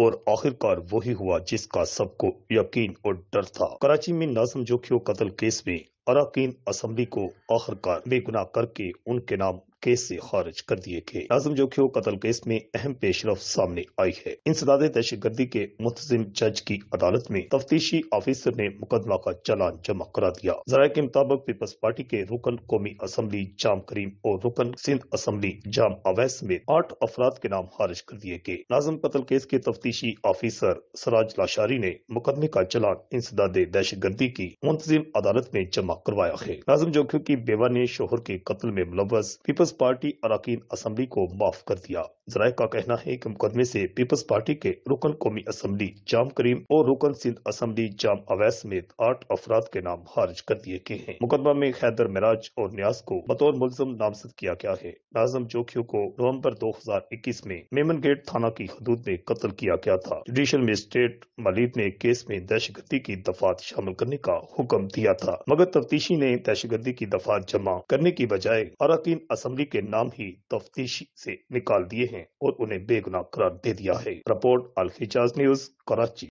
और आखिरकार वही हुआ जिसका सबको यकीन और डर था कराची में नाजम जोखियो कत्ल केस में अराकीन असम्बली को आखिरकार बेगुनाह करके उनके नाम केस से खारिज कर दिए गए नाजम जोखियो कतल केस में अहम पेशरफ सामने आई है इंसदाद दहशतगर्दी के मुतजिम जज की अदालत में तफ्तीशी ऑफिसर ने मुकदमा का चलान जमा करा दिया जरा के मुताबिक पीपल्स पार्टी के रुकन कौमी असम्बली जाम करीम और रुकन सिंध असम्बली जाम अवैस में आठ अफराद के नाम खारिज कर दिए गए नाजम कतल केस के तफ्तीशी ऑफिसर सराज लाशारी ने मुकदमे का चलान इंसदाद दहशतगर्दी की मुंतजिम अदालत में जमा करवाया है नाजम जोखियो की बेवा ने शोहर के कत्ल में मुलवस पीपल्स पीपल्स पार्टी अरकान असम्बली को माफ कर दिया जराये का कहना है की मुकदमे ऐसी पीपल्स पार्टी के रुकन कौमी असम्बली जाम करीम और रुकन सिंध असम्बली जाम अवैस समेत आठ अफराद के नाम खारिज कर दिए गए हैं मुकदमा में खैदर मिराज और न्याज को बतौर मुलजम नामजद किया गया है नाजम जोखियों को नवम्बर दो हजार इक्कीस में मेमन गेट थाना की हदूद में कत्ल किया गया था जुडिशल मजिस्ट्रेट मलिक ने केस में दहशत गर्दी की दफात शामिल करने का हुक्म दिया था मगर तफ्तीशी ने दहशत गर्दी की दफात जमा करने की बजाय अरकान असम्बली कंपनी के नाम ही तफ्तीश से निकाल दिए हैं और उन्हें बेगुनाह करार दे दिया है report Al Hijaz news Karachi